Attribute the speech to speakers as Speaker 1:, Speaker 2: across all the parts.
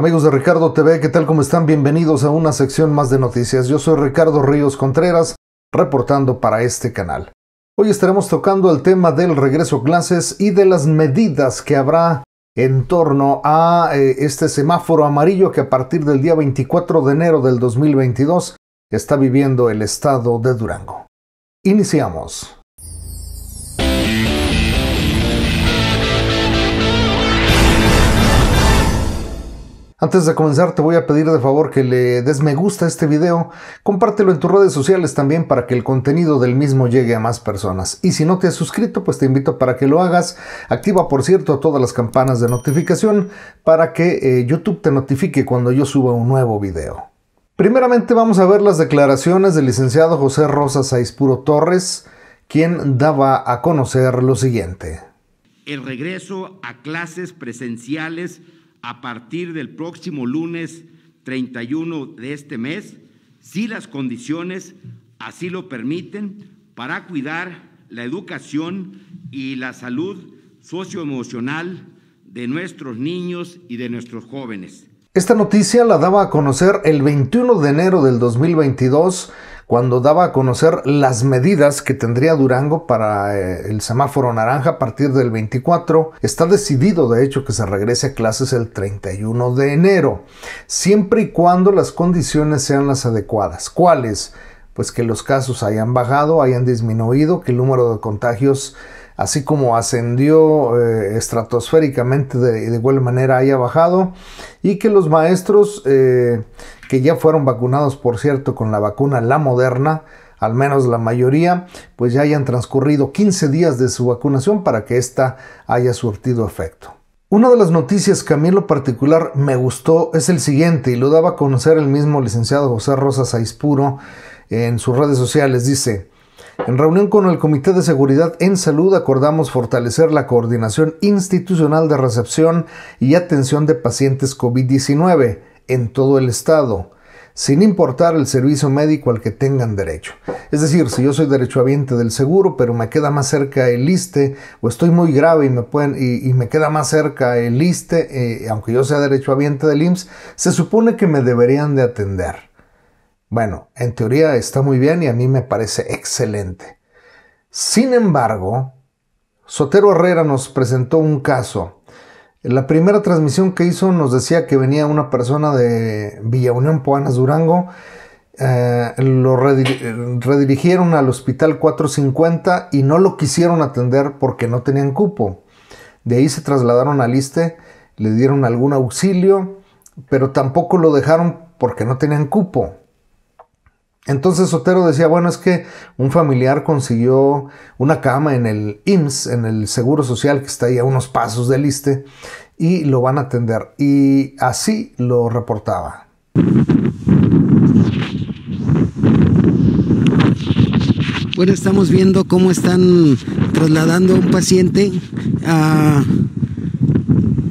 Speaker 1: Amigos de Ricardo TV, ¿qué tal? ¿Cómo están? Bienvenidos a una sección más de noticias. Yo soy Ricardo Ríos Contreras, reportando para este canal. Hoy estaremos tocando el tema del regreso a clases y de las medidas que habrá en torno a eh, este semáforo amarillo que a partir del día 24 de enero del 2022 está viviendo el estado de Durango. Iniciamos. Antes de comenzar te voy a pedir de favor que le des me gusta a este video, compártelo en tus redes sociales también para que el contenido del mismo llegue a más personas. Y si no te has suscrito, pues te invito para que lo hagas. Activa por cierto todas las campanas de notificación para que eh, YouTube te notifique cuando yo suba un nuevo video. Primeramente vamos a ver las declaraciones del licenciado José Rosas Saispuro Torres, quien daba a conocer lo siguiente.
Speaker 2: El regreso a clases presenciales a partir del próximo lunes 31 de este mes, si las condiciones así lo permiten, para cuidar la educación y la salud socioemocional de nuestros niños y de nuestros jóvenes.
Speaker 1: Esta noticia la daba a conocer el 21 de enero del 2022 cuando daba a conocer las medidas que tendría Durango para eh, el semáforo naranja a partir del 24. Está decidido, de hecho, que se regrese a clases el 31 de enero, siempre y cuando las condiciones sean las adecuadas. ¿Cuáles? Pues que los casos hayan bajado, hayan disminuido, que el número de contagios así como ascendió eh, estratosféricamente, de, de, igual manera haya bajado, y que los maestros eh, que ya fueron vacunados, por cierto, con la vacuna La Moderna, al menos la mayoría, pues ya hayan transcurrido 15 días de su vacunación para que ésta haya surtido efecto. Una de las noticias que a mí en lo particular me gustó es el siguiente, y lo daba a conocer el mismo licenciado José Rosa Saispuro en sus redes sociales. Dice, en reunión con el Comité de Seguridad en Salud acordamos fortalecer la coordinación institucional de recepción y atención de pacientes COVID-19 en todo el estado, sin importar el servicio médico al que tengan derecho. Es decir, si yo soy derechohabiente del seguro, pero me queda más cerca el ISTE, o estoy muy grave y me, pueden, y, me queda más cerca el ISTE, eh, aunque yo sea derechohabiente del IMSS, se supone que me deberían de atender. Bueno, en teoría está muy bien y a mí me parece excelente. Sin embargo, Sotero Herrera nos presentó un caso. la primera transmisión que hizo nos decía que venía una persona de Villa Unión Poanas Durango. Eh, lo redirigieron al hospital 450 y no lo quisieron atender porque no tenían cupo. De ahí se trasladaron a liste, le dieron algún auxilio, pero tampoco lo dejaron porque no tenían cupo. Entonces Sotero decía, bueno, es que un familiar consiguió una cama en el IMSS, en el Seguro Social, que está ahí a unos pasos del ISTE, y lo van a atender. Y así lo reportaba.
Speaker 2: Bueno, estamos viendo cómo están trasladando a un paciente a,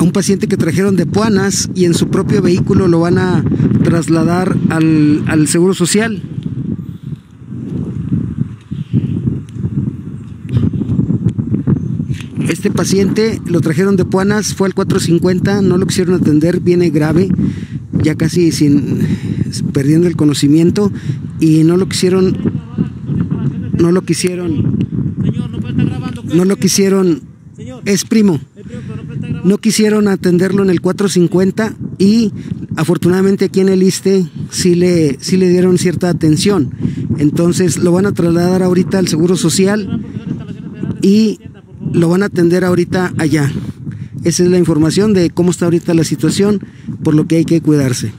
Speaker 2: un paciente que trajeron de Puanas y en su propio vehículo lo van a trasladar al, al Seguro Social. Este paciente lo trajeron de Puanas, fue al 450, no lo quisieron atender, viene grave, ya casi sin perdiendo el conocimiento y no lo quisieron no lo quisieron no lo quisieron es primo no quisieron atenderlo en el 450 y afortunadamente aquí en el ISTE sí le, sí le dieron cierta atención. Entonces lo van a trasladar ahorita al Seguro Social y lo van a atender ahorita allá. Esa es la información de cómo está ahorita la situación,
Speaker 1: por lo que hay que cuidarse.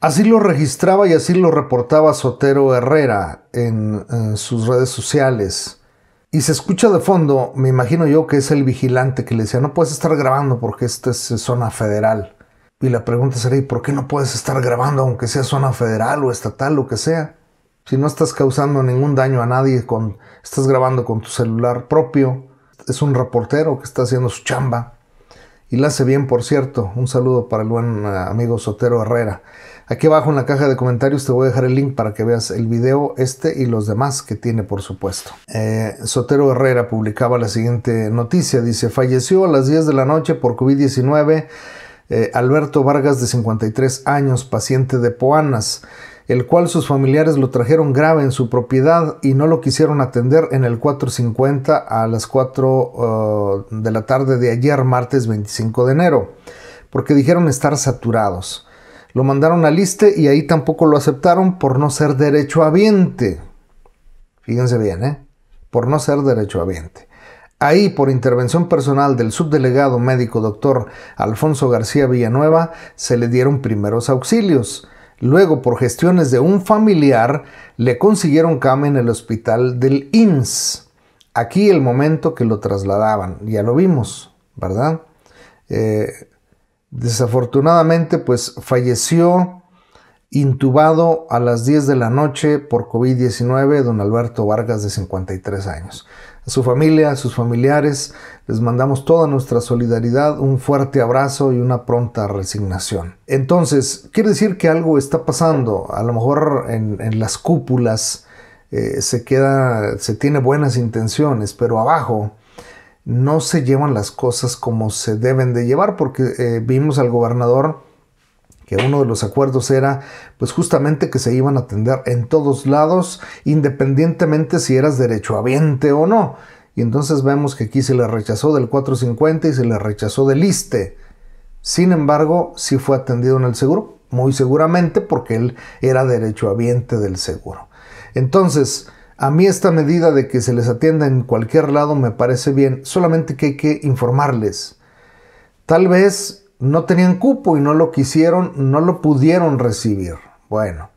Speaker 1: Así lo registraba y así lo reportaba Sotero Herrera en, eh, sus redes sociales. Y se escucha de fondo, me imagino yo que es el vigilante que le decía, no puedes estar grabando porque esta es zona federal. Y la pregunta sería, ¿y por qué no puedes estar grabando aunque sea zona federal o estatal, lo que sea? Si no estás causando ningún daño a nadie, con, estás grabando con tu celular propio, es un reportero que está haciendo su chamba. Y la hace bien, por cierto. Un saludo para el buen eh, amigo Sotero Herrera. Aquí abajo en la caja de comentarios te voy a dejar el link para que veas el video este y los demás que tiene, por supuesto. Eh, Sotero Herrera publicaba la siguiente noticia. Dice, falleció a las 10 de la noche por COVID-19 eh, Alberto Vargas de 53 años, paciente de Poanas el cual sus familiares lo trajeron grave en su propiedad y no lo quisieron atender en el 4.50 a las 4 uh, de la tarde de ayer, martes 25 de enero, porque dijeron estar saturados. Lo mandaron a liste y ahí tampoco lo aceptaron por no ser derechohabiente. Fíjense bien, ¿eh? Por no ser derechohabiente. Ahí, por intervención personal del subdelegado médico doctor Alfonso García Villanueva, se le dieron primeros auxilios. Luego, por gestiones de un familiar, le consiguieron cama en el hospital del INS. Aquí el momento que lo trasladaban, ya lo vimos, ¿verdad? Eh, desafortunadamente, pues falleció intubado a las 10 de la noche por COVID-19 don Alberto Vargas de 53 años su familia, a sus familiares. Les mandamos toda nuestra solidaridad, un fuerte abrazo y una pronta resignación. Entonces, quiere decir que algo está pasando. A lo mejor en, las cúpulas eh, se queda, se tiene buenas intenciones, pero abajo no se llevan las cosas como se deben de llevar porque eh, vimos al gobernador que uno de los acuerdos era pues justamente que se iban a atender en todos lados, independientemente si eras derechohabiente o no. Y entonces vemos que aquí se le rechazó del 450 y se le rechazó del ISTE. Sin embargo, si fue atendido en el seguro, muy seguramente porque él era derechohabiente del seguro. Entonces, a mí esta medida de que se les atienda en cualquier lado me parece bien, solamente que hay que informarles. Tal vez no tenían cupo y no lo quisieron, no lo pudieron recibir. Bueno,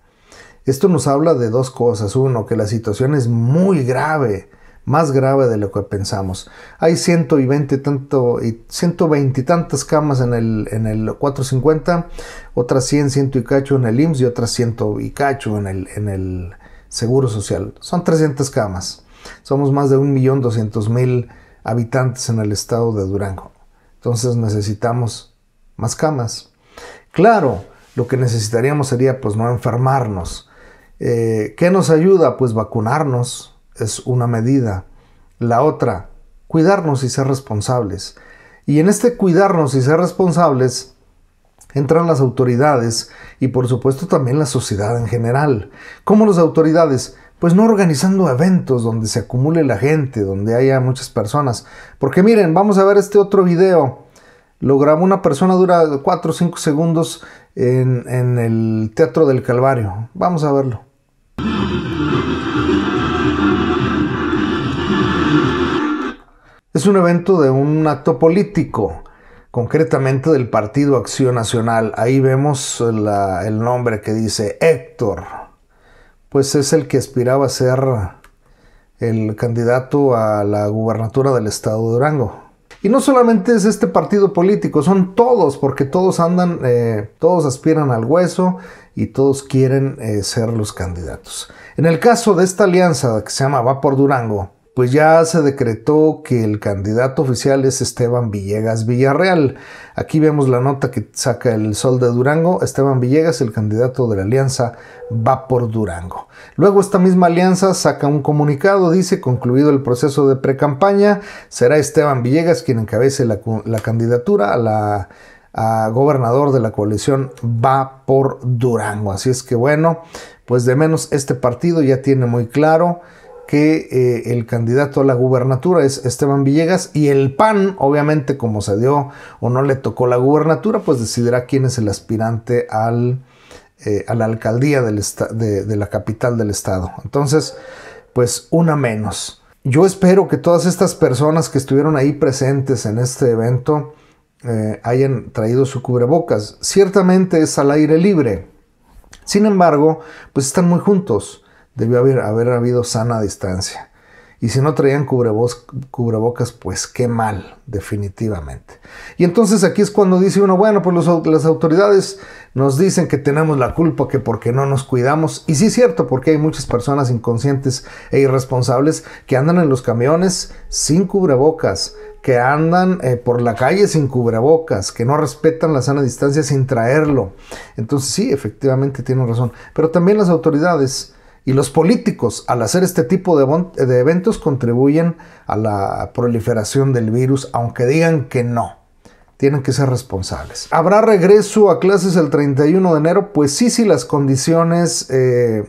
Speaker 1: esto nos habla de dos cosas. Uno, que la situación es muy grave, más grave de lo que pensamos. Hay 120, tanto, y 120 y tantas camas en el, en el 450, otras 100, 100 y cacho en el IMSS y otras 100 y cacho en el, en el Seguro Social. Son 300 camas. Somos más de 1.200.000 habitantes en el estado de Durango. Entonces necesitamos más camas. Claro, lo que necesitaríamos sería pues no enfermarnos. Eh, ¿Qué nos ayuda? Pues vacunarnos es una medida. La otra, cuidarnos y ser responsables. Y en este cuidarnos y ser responsables entran las autoridades y por supuesto también la sociedad en general. ¿Cómo las autoridades? Pues no organizando eventos donde se acumule la gente, donde haya muchas personas. Porque miren, vamos a ver este otro video lo grabó una persona, dura 4 o 5 segundos en, el Teatro del Calvario. Vamos a verlo. Es un evento de un acto político, concretamente del Partido Acción Nacional. Ahí vemos el nombre que dice Héctor. Pues es el que aspiraba a ser el candidato a la gubernatura del estado de Durango. Y no solamente es este partido político, son todos, porque todos andan, eh, todos aspiran al hueso y todos quieren eh, ser los candidatos. En el caso de esta alianza que se llama Va por Durango, pues ya se decretó que el candidato oficial es Esteban Villegas Villarreal. Aquí vemos la nota que saca el Sol de Durango. Esteban Villegas, el candidato de la alianza, va por Durango. Luego esta misma alianza saca un comunicado, dice, concluido el proceso de precampaña, será Esteban Villegas quien encabece la, candidatura a la a gobernador de la coalición va por Durango. Así es que bueno, pues de menos este partido ya tiene muy claro que eh, el candidato a la gubernatura es Esteban Villegas y el PAN, obviamente como se dio o no le tocó la gubernatura, pues decidirá quién es el aspirante al, eh, a la alcaldía de, la capital del estado. Entonces, pues una menos. Yo espero que todas estas personas que estuvieron ahí presentes en este evento eh, hayan traído su cubrebocas. Ciertamente es al aire libre. Sin embargo, pues están muy juntos. Debió haber, habido sana distancia. Y si no traían cubrebocas, pues qué mal, definitivamente. Y entonces aquí es cuando dice uno, bueno, pues las autoridades nos dicen que tenemos la culpa, que porque no nos cuidamos. Y sí es cierto, porque hay muchas personas inconscientes e irresponsables que andan en los camiones sin cubrebocas, que andan eh, por la calle sin cubrebocas, que no respetan la sana distancia sin traerlo. Entonces sí, efectivamente tienen razón. Pero también las autoridades y los políticos, al hacer este tipo de, eventos, contribuyen a la proliferación del virus, aunque digan que no. Tienen que ser responsables. ¿Habrá regreso a clases el 31 de enero? Pues sí, si las condiciones eh,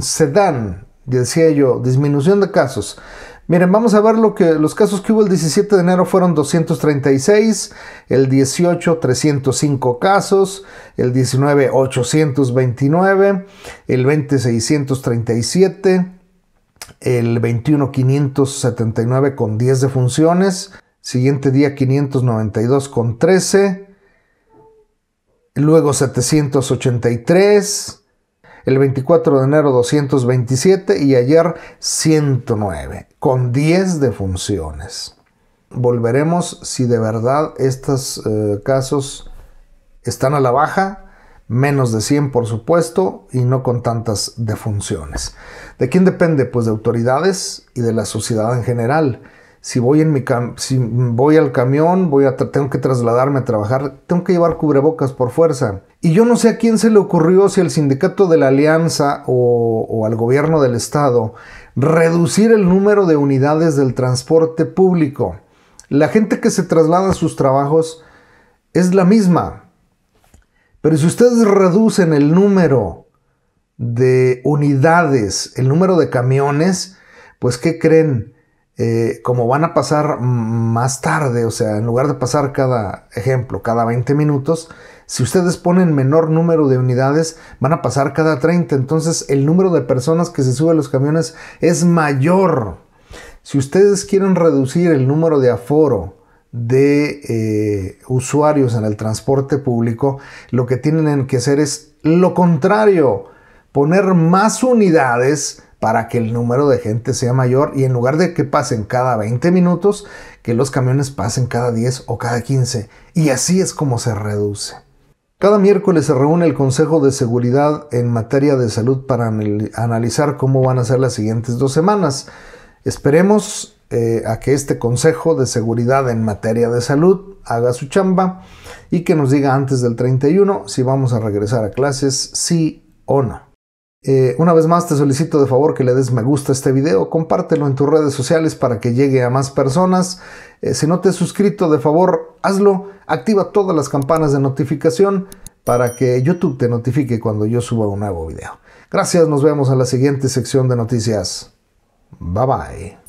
Speaker 1: se dan, decía yo, disminución de casos, Miren, vamos a ver lo que los casos que hubo el 17 de enero fueron 236, el 18 305 casos, el 19 829, el 20 637, el 21 579 con 10 defunciones, siguiente día 592 con 13, luego 783, el 24 de enero 227 y ayer 109, con 10 defunciones. Volveremos si de verdad estos eh, casos están a la baja, menos de 100 por supuesto y no con tantas defunciones. ¿De quién depende? Pues de autoridades y de la sociedad en general si voy en mi si voy al camión, voy a tengo que trasladarme a trabajar, tengo que llevar cubrebocas por fuerza. Y yo no sé a quién se le ocurrió si al sindicato de la Alianza o, o al gobierno del estado reducir el número de unidades del transporte público. La gente que se traslada a sus trabajos es la misma. Pero si ustedes reducen el número de unidades, el número de camiones, pues ¿qué creen? Eh, como van a pasar más tarde, o sea, en lugar de pasar cada ejemplo, cada 20 minutos, si ustedes ponen menor número de unidades, van a pasar cada 30. Entonces el número de personas que se suben los camiones es mayor. Si ustedes quieren reducir el número de aforo de eh, usuarios en el transporte público, lo que tienen que hacer es lo contrario, poner más unidades para que el número de gente sea mayor y en lugar de que pasen cada 20 minutos, que los camiones pasen cada 10 o cada 15. Y así es como se reduce. Cada miércoles se reúne el Consejo de Seguridad en materia de salud para analizar cómo van a ser las siguientes dos semanas. Esperemos eh, a que este Consejo de Seguridad en materia de salud haga su chamba y que nos diga antes del 31 si vamos a regresar a clases, sí o no. Eh, una vez más te solicito de favor que le des me gusta a este video, compártelo en tus redes sociales para que llegue a más personas. Eh, si no te has suscrito, de favor, hazlo, activa todas las campanas de notificación para que YouTube te notifique cuando yo suba un nuevo video. Gracias, nos vemos en la siguiente sección de noticias. Bye bye.